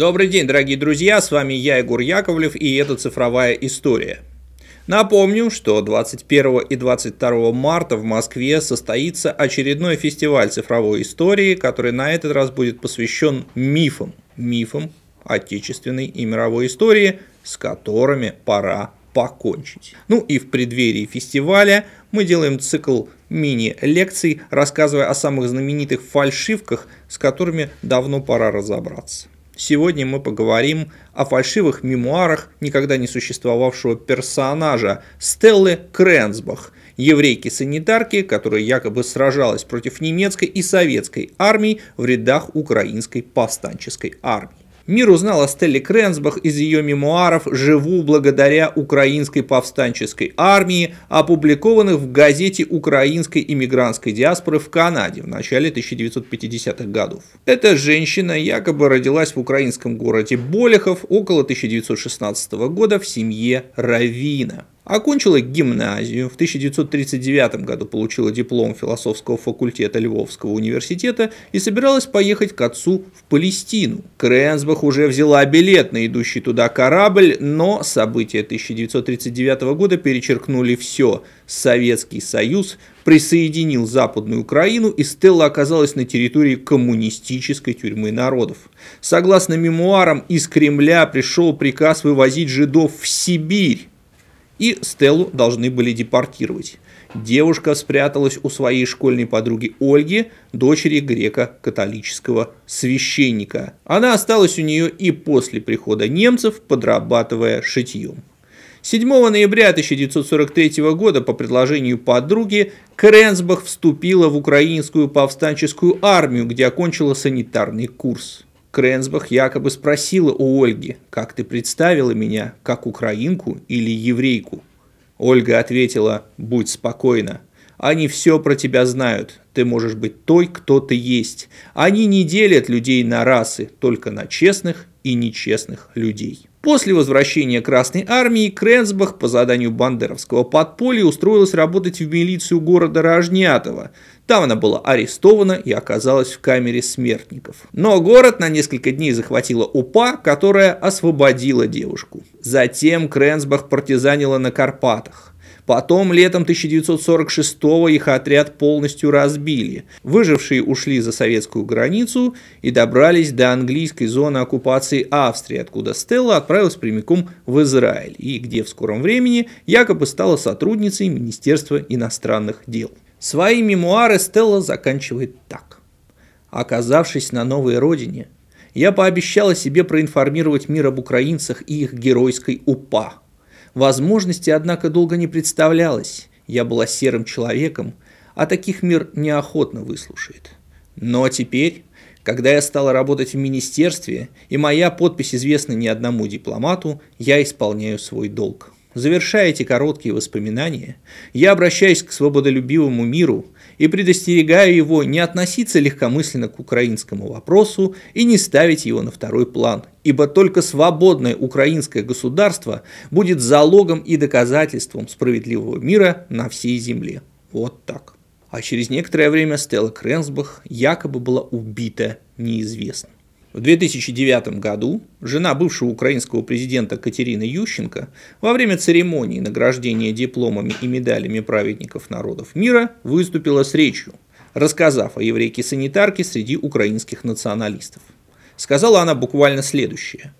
Добрый день, дорогие друзья, с вами я, Егор Яковлев, и это «Цифровая история». Напомню, что 21 и 22 марта в Москве состоится очередной фестиваль цифровой истории, который на этот раз будет посвящен мифам, мифам отечественной и мировой истории, с которыми пора покончить. Ну и в преддверии фестиваля мы делаем цикл мини-лекций, рассказывая о самых знаменитых фальшивках, с которыми давно пора разобраться. Сегодня мы поговорим о фальшивых мемуарах никогда не существовавшего персонажа Стеллы Крэнсбах, еврейки-санитарки, которая якобы сражалась против немецкой и советской армии в рядах украинской повстанческой армии. Мир узнал о Стелле Кренсбах из ее мемуаров «Живу благодаря украинской повстанческой армии», опубликованных в газете украинской иммигрантской диаспоры в Канаде в начале 1950-х годов. Эта женщина якобы родилась в украинском городе Болехов около 1916 года в семье Равина. Окончила гимназию, в 1939 году получила диплом философского факультета Львовского университета и собиралась поехать к отцу в Палестину. Крэнсбах уже взяла билет на идущий туда корабль, но события 1939 года перечеркнули все. Советский Союз присоединил Западную Украину, и Стелла оказалась на территории коммунистической тюрьмы народов. Согласно мемуарам, из Кремля пришел приказ вывозить жидов в Сибирь, и Стеллу должны были депортировать. Девушка спряталась у своей школьной подруги Ольги, дочери греко-католического священника. Она осталась у нее и после прихода немцев, подрабатывая шитьем. 7 ноября 1943 года по предложению подруги Кренсбах вступила в украинскую повстанческую армию, где окончила санитарный курс. Кренсбах якобы спросила у Ольги, как ты представила меня, как украинку или еврейку. Ольга ответила, будь спокойна, они все про тебя знают, ты можешь быть той, кто ты есть. Они не делят людей на расы, только на честных и нечестных людей. После возвращения Красной Армии Кренцбах по заданию бандеровского подполья устроилась работать в милицию города Рожнятова. Там она была арестована и оказалась в камере смертников. Но город на несколько дней захватила УПА, которая освободила девушку. Затем Кренцбах партизанила на Карпатах. Потом летом 1946-го их отряд полностью разбили. Выжившие ушли за советскую границу и добрались до английской зоны оккупации Австрии, откуда Стелла отправилась прямиком в Израиль, и где в скором времени якобы стала сотрудницей Министерства иностранных дел. Свои мемуары Стелла заканчивает так. Оказавшись на новой родине, я пообещала себе проинформировать мир об украинцах и их геройской УПА – Возможности, однако, долго не представлялось. Я была серым человеком, а таких мир неохотно выслушает. Но теперь, когда я стала работать в министерстве, и моя подпись известна не одному дипломату, я исполняю свой долг. Завершая эти короткие воспоминания, я обращаюсь к свободолюбивому миру – и предостерегаю его не относиться легкомысленно к украинскому вопросу и не ставить его на второй план, ибо только свободное украинское государство будет залогом и доказательством справедливого мира на всей земле. Вот так. А через некоторое время Стелла Крэнсбах, якобы была убита неизвестно. В 2009 году жена бывшего украинского президента Катерины Ющенко во время церемонии награждения дипломами и медалями праведников народов мира выступила с речью, рассказав о еврейке-санитарке среди украинских националистов. Сказала она буквально следующее.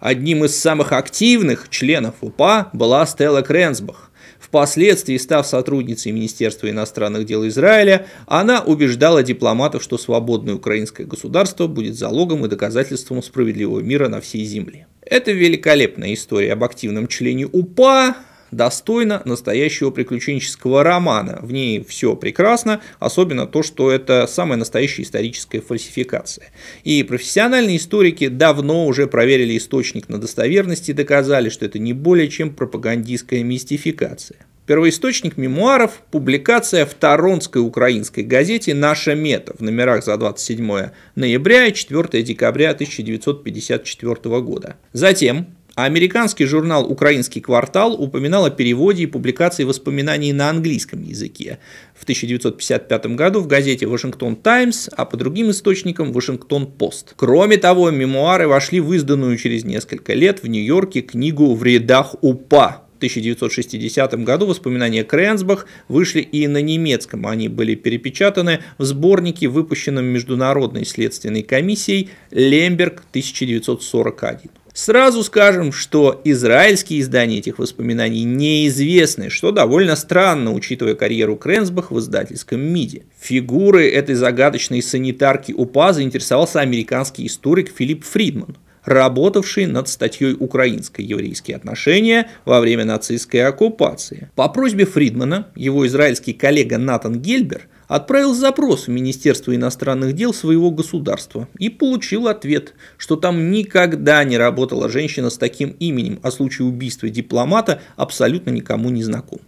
Одним из самых активных членов УПА была Стелла Крензбах». Впоследствии, став сотрудницей Министерства иностранных дел Израиля, она убеждала дипломатов, что свободное украинское государство будет залогом и доказательством справедливого мира на всей земле. Это великолепная история об активном члене УПА, достойна настоящего приключенческого романа. В ней все прекрасно, особенно то, что это самая настоящая историческая фальсификация. И профессиональные историки давно уже проверили источник на достоверность и доказали, что это не более чем пропагандистская мистификация. Первоисточник мемуаров – публикация в Торонской украинской газете «Наша мета» в номерах за 27 ноября и 4 декабря 1954 года. Затем а американский журнал «Украинский квартал» упоминал о переводе и публикации воспоминаний на английском языке. В 1955 году в газете «Вашингтон Таймс», а по другим источникам «Вашингтон Пост». Кроме того, мемуары вошли в изданную через несколько лет в Нью-Йорке книгу «В рядах УПА», 1960 году воспоминания Кренсбах вышли и на немецком. Они были перепечатаны в сборнике, выпущенном Международной следственной комиссией «Лемберг 1941». Сразу скажем, что израильские издания этих воспоминаний неизвестны, что довольно странно, учитывая карьеру Кренсбах в издательском МИДе. Фигуры этой загадочной санитарки УПА заинтересовался американский историк Филипп Фридман работавший над статьей «Украинско-еврейские отношения во время нацистской оккупации». По просьбе Фридмана, его израильский коллега Натан Гельбер – отправил запрос в Министерство иностранных дел своего государства и получил ответ, что там никогда не работала женщина с таким именем, а случай убийства дипломата абсолютно никому не знаком.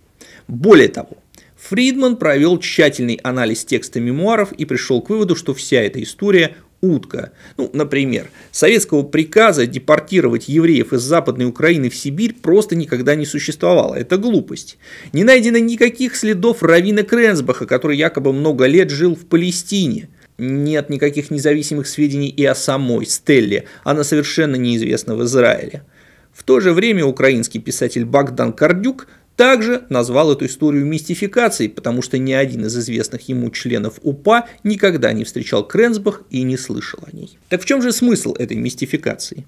Более того, Фридман провел тщательный анализ текста мемуаров и пришел к выводу, что вся эта история утка. Ну, например, советского приказа депортировать евреев из Западной Украины в Сибирь просто никогда не существовало. Это глупость. Не найдено никаких следов Равина Кренсбаха, который якобы много лет жил в Палестине. Нет никаких независимых сведений и о самой Стелле. Она совершенно неизвестна в Израиле. В то же время украинский писатель Богдан Кардюк также назвал эту историю мистификацией, потому что ни один из известных ему членов УПА никогда не встречал Кренсбах и не слышал о ней. Так в чем же смысл этой мистификации?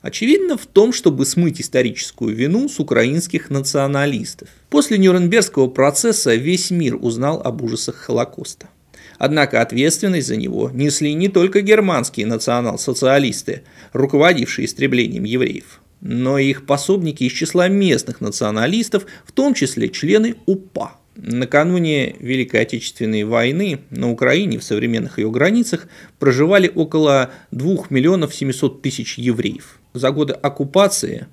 Очевидно в том, чтобы смыть историческую вину с украинских националистов. После Нюрнбергского процесса весь мир узнал об ужасах Холокоста. Однако ответственность за него несли не только германские национал-социалисты, руководившие истреблением евреев но и их пособники из числа местных националистов, в том числе члены УПА. Накануне Великой Отечественной войны на Украине в современных ее границах проживали около 2 миллионов 700 тысяч евреев. За годы оккупации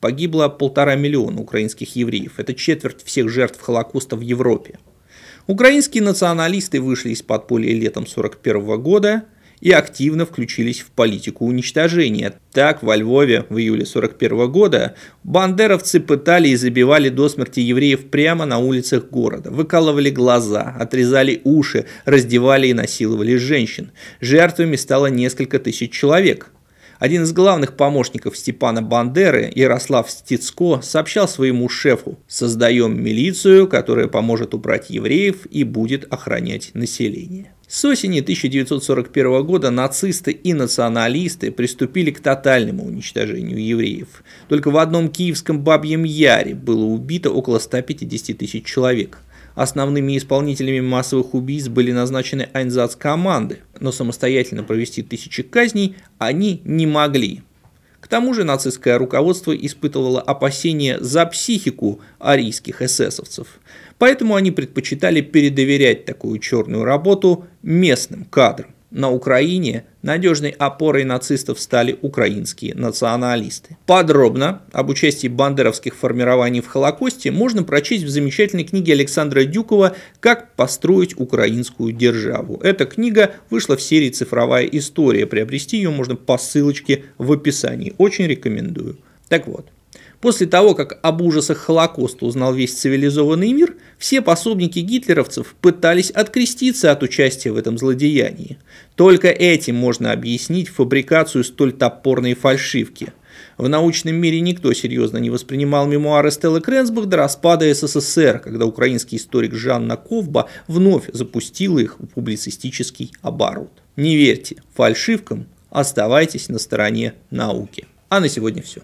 погибло полтора миллиона украинских евреев. Это четверть всех жертв Холокоста в Европе. Украинские националисты вышли из подполья летом 1941 года, и активно включились в политику уничтожения. Так, во Львове в июле 1941 года бандеровцы пытали и забивали до смерти евреев прямо на улицах города, выкалывали глаза, отрезали уши, раздевали и насиловали женщин. Жертвами стало несколько тысяч человек. Один из главных помощников Степана Бандеры, Ярослав Стецко, сообщал своему шефу «Создаем милицию, которая поможет убрать евреев и будет охранять население». С осени 1941 года нацисты и националисты приступили к тотальному уничтожению евреев. Только в одном киевском Бабьем Яре было убито около 150 тысяч человек. Основными исполнителями массовых убийств были назначены айнзац-команды, но самостоятельно провести тысячи казней они не могли, к тому же нацистское руководство испытывало опасения за психику арийских эсэсовцев. Поэтому они предпочитали передоверять такую черную работу местным кадрам на Украине надежной опорой нацистов стали украинские националисты. Подробно об участии бандеровских формирований в Холокосте можно прочесть в замечательной книге Александра Дюкова «Как построить украинскую державу». Эта книга вышла в серии «Цифровая история». Приобрести ее можно по ссылочке в описании. Очень рекомендую. Так вот, После того, как об ужасах Холокоста узнал весь цивилизованный мир, все пособники гитлеровцев пытались откреститься от участия в этом злодеянии. Только этим можно объяснить фабрикацию столь топорной фальшивки – в научном мире никто серьезно не воспринимал мемуары Стеллы Крэнсбах до распада СССР, когда украинский историк Жанна Ковба вновь запустила их в публицистический оборот. Не верьте фальшивкам, оставайтесь на стороне науки. А на сегодня все.